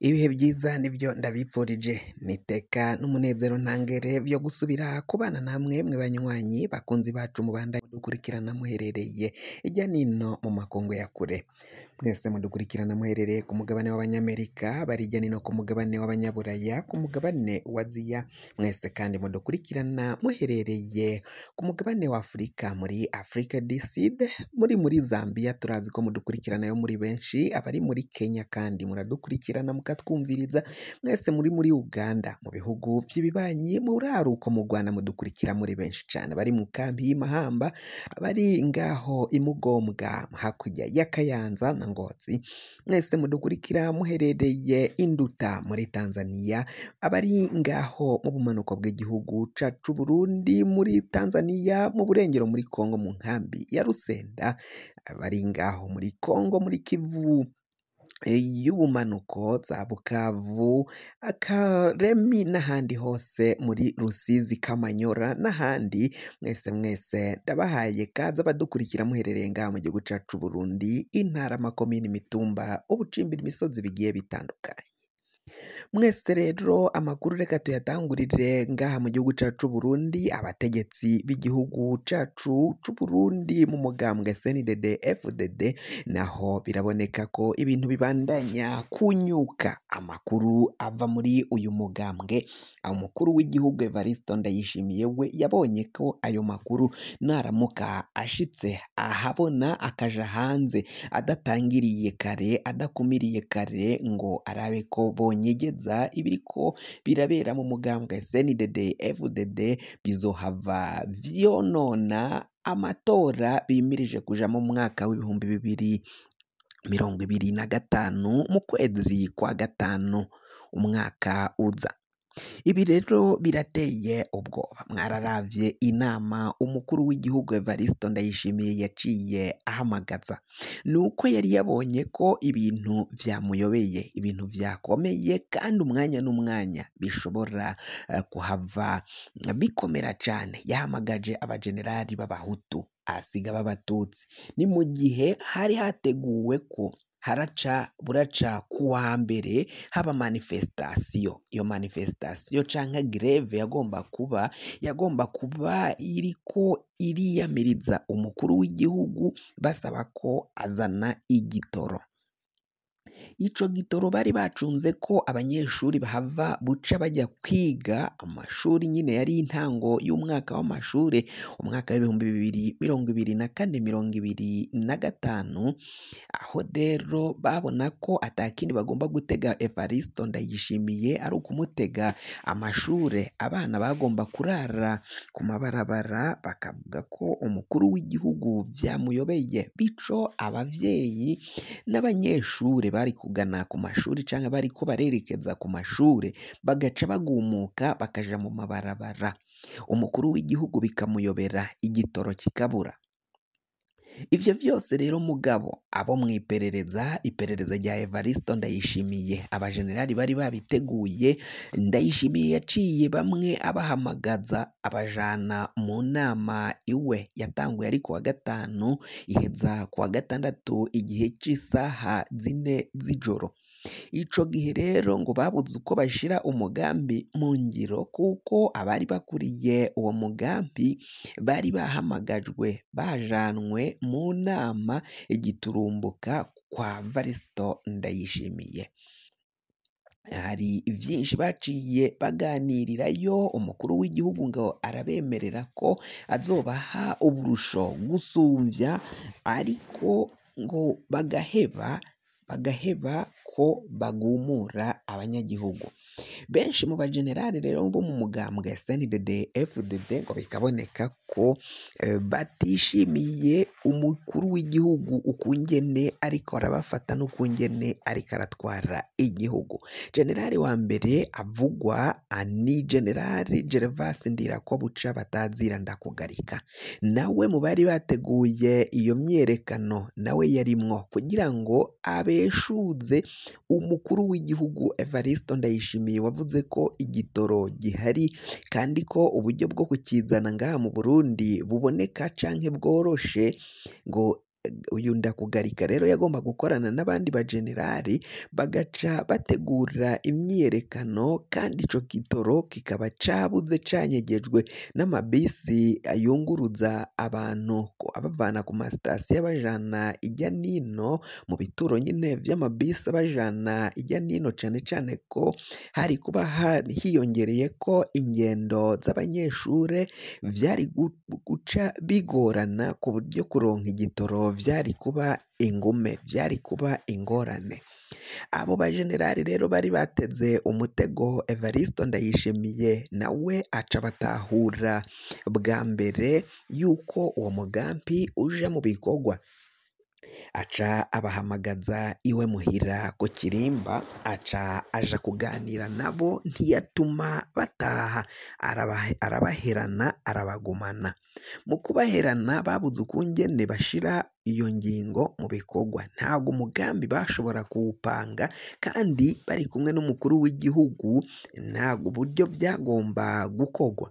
ibihe byiza nibyo ndabipfurije niteka n'umunezero ntangere byo gusubira kubana namwe mwe banywanyi bakunzi bacu mubanda dukurikirana muherereye ijya nino mu makungu ya kure mwese mudukurikirana muherereye ku mugabane w'abanyamerika bari ijya nino ku mugabane w'abanyaburaya ku mugabane wa ziya mwese kandi mudukurikirana muherereye ku mugabane wa afurika muri afurika diside muri muri zambia turazi ko mudukurikirana yo muri benshi abari muri kenya kandi muradukurikirana muka mukatwumviriza mwese muri muri uganda mu bihugu by'ibibanyi muri aruko mu rwanda mudukurikira muri benshi cyane bari mu kambi y'imahamba bari ngaho imugombwa hakurya ya kayanza na ngotsi mwese mudukurikira muherereye induta muri tanzania abari ngaho mu bumanuko bw'igihugu cacu burundi muri tanzania mu burengero muri kongo mu nkambi ya rusenda abari ngaho muri kongo muri kivu y'ubumanuko za bukavu akaremi n'ahandi hose muri rusizi kamanyora n'ahandi mwese mwese ndabahaye kaza badukurikira muherereye ngaha mu gihugu cyacu burundi intara amakomini imitumba ubucimbira imisozi bigiye bitandukanye mwese rero amakuru reka tuyatangurire ngaha mu gihugu cyacu Burundi abategetsi b'igihugu cyacu c'Uburundi mu mugambwe SNDD FDD naho biraboneka ko ibintu bibandanya kunyuka amakuru ava muri uyu mugambwe umukuru w'igihugu Evaristo Ndayishimiye we yabonye ko ayo makuru naramuka ashitse ahabona akaja hanze adatangiriye kare adakumiriye kare ngo arabe ko bonye nyegedza ibiriko birabera mu mugambwe senidede efudede bizohava vyonona amatora bimirije kuja mu mwaka w'ibihumbi bibiri mirongo ibiri na gatanu mu kwezi kwa gatanu umwaka uza Ibi rero birateye ubwoba, mwararabye inama umukuru w'igihugu Evariste Ndayishimiye yaciye ahamagaza, ni uko yari yabonye ko ibintu byamuyobeye ibintu byakomeye kandi umwanya n'umwanya bishobora eh, kuhava bikomera cane, yahamagaje abajenerali b'abahutu, asiga ab'abatutsi, ni mu gihe hari hateguwe ko haraca buraca ku wa mbere haba manifestasiyo iyo manifesitasiyo cyangwa Greve yagomba kuba yagomba kuba iri ko iriyamiriza umukuru w'igihugu basaba ko azana igitoro Ico gitoro bari bacunze ko abanyeshuri bahava buca bajya kwiga amashuri nyine yari intango y'umwaka w’amashuri umwaka w'ibihumbi bibiri mirongo ibiri na kane, mirongo ibiri na gatanu, aho rero babona ko ata bagomba gutega Evaristo Ndayishimiye ari ukumutega amashure, abana bagomba kurara ku mabarabara, bakavuga ko umukuru w'igihugu byamuyobeye, bico ababyeyi n’abanyeshuri mbere bari kugana ku mashuri cyangwa bari ko barerekeza ku mashuri bagaca bagumuka bakajya mu mabarabara umukuru w'igihugu bikamuyobera igitoro kikabura ibyo byose rero mugabo abo mu iperereza iperereza rya Evaristo ndayishimiye abajenerali bari babiteguye ndayishimiye yaciye bamwe abahamagaza abajana mu nama iwe yatanguye ari kuwa gatanu iheza kuwa gatandatu igihe cy'isaha zine z'ijoro Ico gihe rero ngo babuze uko bashira umugambi mu ngiro kuko abari bakuriye uwo mugambi bari bahamagajwe bajanwe mu nama giturumbuka kwa Varisito Ndayishimiye. Hari byinshi baciye baganirirayo umukuru w'igihugu ngo arabemerera ko azobaha uburusho gusumvya ariko ngo bagaheba bagaheba ko bagumura abanyagihugu benshi mu bajenerali rero bo mu mugambwe senidede efudede ngo bikaboneka ko eh, batishimiye umukuru w'igihugu ukungene ariko arabafata n'ukungene ariko aratwara igihugu generali wa mbere avugwa ah, ni generali gervase ndirakobuca batazira ndakugarika nawe mu bari bateguye iyo myiyerekano nawe yarimwo kugira ngo abeshuze umukuru w'igihugu Evaristo Ndayishimiye wavuze ko igitoro gihari kandi ko uburyo bwo kukizana ngaha mu Burundi bundi buboneka cyangwa bworoshe ngo uyu Ndakugarika rero yagomba gukorana n'abandi bajenerali bagaca bategura imyiyerekano kandi icyo kitoro kikaba cabuze canyegejwe n'amabisi yunguruza abantu abavana ku masitasiyo abajana ijya n'ino mu bituro nyine by'amabisi abajana ijya n'ino cane cane ko hari kuba ko ingendo z'abanyeshuri byari guca bigorana ku buryo kuronka igitoro byari kuba ingume byari kuba ingorane abo bajenerali rero bari bateze umutego Evariste Ndayishimiye nawe aca batahura bwa mbere y'uko uwo mugambi uje mu bikorwa aca abahamagaza iwe muhira ku kirimba, aca aja kuganira nabo ntiyatuma bataha, arabaherana arabagumana. Mu kubaherana babuze ukungene bashira iyo ngingo mu bikorwa, ntago umugambi bashobora kuwupanga kandi bari kumwe n'umukuru w'igihugu ntago uburyo byagomba gukogwa.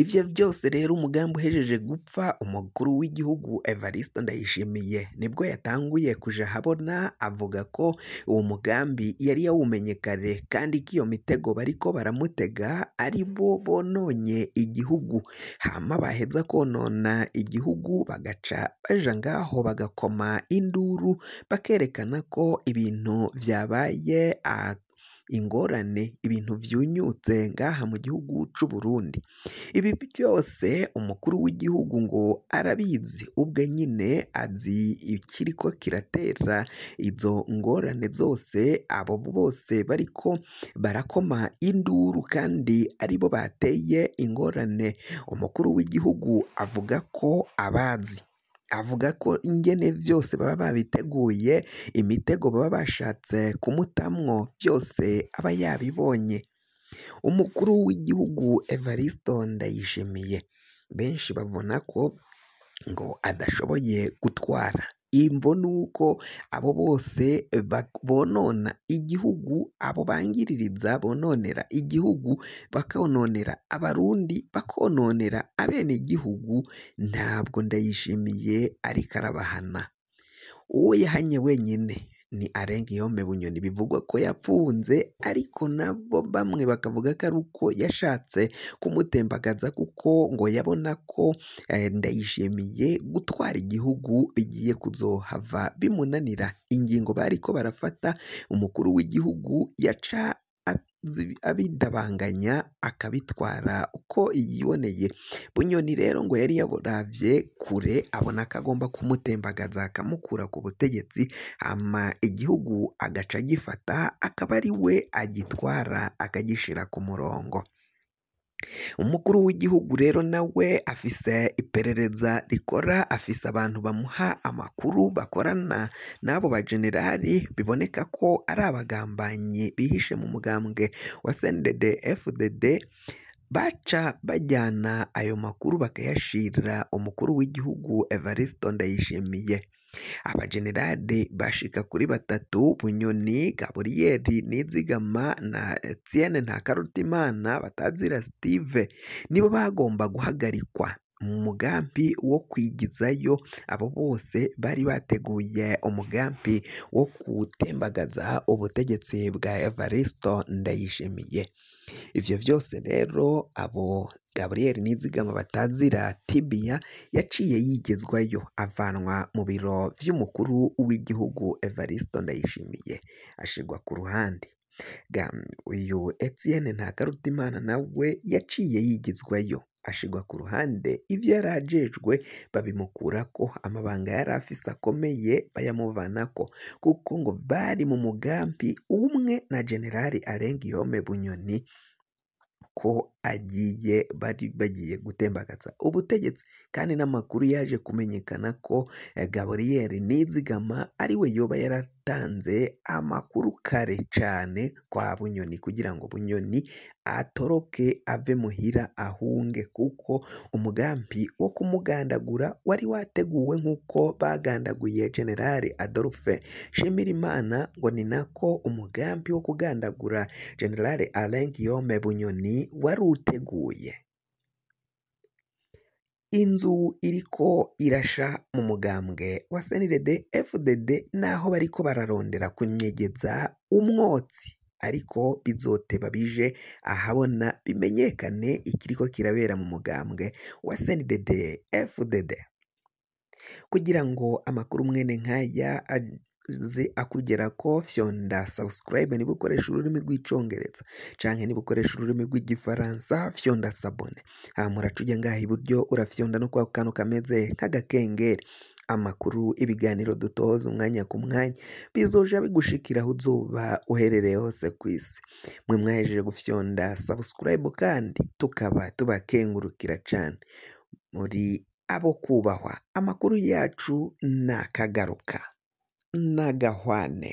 ibyo byose rero umugambi uhejeje gupfa umukuru w'igihugu Evariste Ndayishimiye nibwo yatanguye kuja habona avuga ko uwo mugambi yari yawumenye kare kandi ko iyo mitego bariko baramutega ari bo bononye igihugu hama baheza konona igihugu bagaca baja ngaho bagakoma induru bakerekana ko ibintu byabaye ah, ingorane, ibintu byunyutse ngaha mu gihugu cy'u Burundi. Ibi byose umukuru w'igihugu ngo arabizi, ubwe nyine azi ikiriko kiratera izo ngorane zose, abo bose bariko barakoma induru kandi aribo bateye ingorane. Umukuru w'igihugu avuga ko abazi. avuga ko ingene byose baba babiteguye imitego baba bashatse kumutamwo byose aba yabibonye umukuru w'igihugu Evaristo Ndayishimiye benshi babona ko ngo adashoboye gutwara imvo ni uko abo bose eh, bonona igihugu, abo bangiririza bononera igihugu, bakononera abarundi, bakononera abenegihugu, ntabwo ndayishimiye ariko arabahana, uwo yahannye wenyine. ni Alain Guillaume Bunyoni bivugwa ko yapfunze ariko nabo bamwe bakavuga ko ari uko yashatse kumutembagaza kuko ngo yabona ko eh, Ndayishimiye gutwara igihugu bigiye kuzohava bimunanira ingingo bariko barafata umukuru w'igihugu yaca abidabanganya akabitwara uko yiboneye, Bunyoni rero ngo yari yaburabye kure abona ko agomba kumutembagaza akamukura ku butegetsi, ama igihugu agaca agifata akaba ari we agitwara akagishira ku murongo. Umukuru w'igihugu rero nawe afise iperereza rikora, afise abantu bamuha amakuru bakorana n'abo bajenerali, biboneka ko ari abagambanyi bihishe mu mugambwe wa CNDD FDD, baca bajyana ayo makuru bakayashirira umukuru w'igihugu Evariste Ndayishimiye. abajenerali bashika kuri batatu bunyoni gaburiyeri nizigama na etienne ntakarutimana batazira sitive nibo bagomba guhagarikwa mu mugambi wo kwigizayo abo bose bari bateguye umugambi wo gutembagaza ubutegetsi bwa Evaristo Ndayishimiye. Ibyo byose rero abo Gabriel Nizigama batazira Tibiya yaciye yigezwayo avanwa mu biro by'umukuru w'igihugu Evaristo Ndayishimiye ashyirwa ku ruhande. Uyu Etienne Ntakarutimana nawe yaciye yigizwayo ashigwa ku ruhande ibyo yari ajejwe ko amabanga yari afise akomeye bayamuvanako, kuko ngo bari mu mugambi umwe na Generali Alain Guillaume Bunyoni ko agiye bari bagiye gutembagaza ubutegetsi kandi n'amakuru yaje kumenyekana ko eh, Gaburiyeri Niyinzigama ari we yoba yara yatanze amakuru kare cyane kwa Bunyoni kugira ngo Bunyoni atoroke ave muhira ahunge kuko umugambi wo kumugandagura wari wateguwe nk'uko bagandaguye Generale Adolphe Nshimirimana ngo ni nako umugambi wo kugandagura Generale Alain Guillaume Bunyoni wari uteguye. Inzu iriko irasha mu mugambwe wa senirede efudede n'aho bariko bararondera kunyegeza umwotsi ariko bizoteba bije ahabona bimenyekane ikiriko kirabera mu mugambwe wa senidede efudede kugira ngo amakuru mwene nk'aya akugeraho fyonda sabusikarayibe niba ukoresha ururimi rw'icyongereza cyangwa niba ukoresha ururimi rw'igifaransa fyonda sabone ah, muraca ujya ngaha iburyo urafyonda no kwa kantu kameze nk'agakengeri amakuru ibiganiro dutoza umwanya ku mwanya bizoja bigushikira aho uzuba uherereye hose ku isi mwe mwahejeje gufyonda sabusikarayibu kandi tukaba tubakengurukira cyane muri abo kubahwa amakuru yacu ni akagaruka na gawane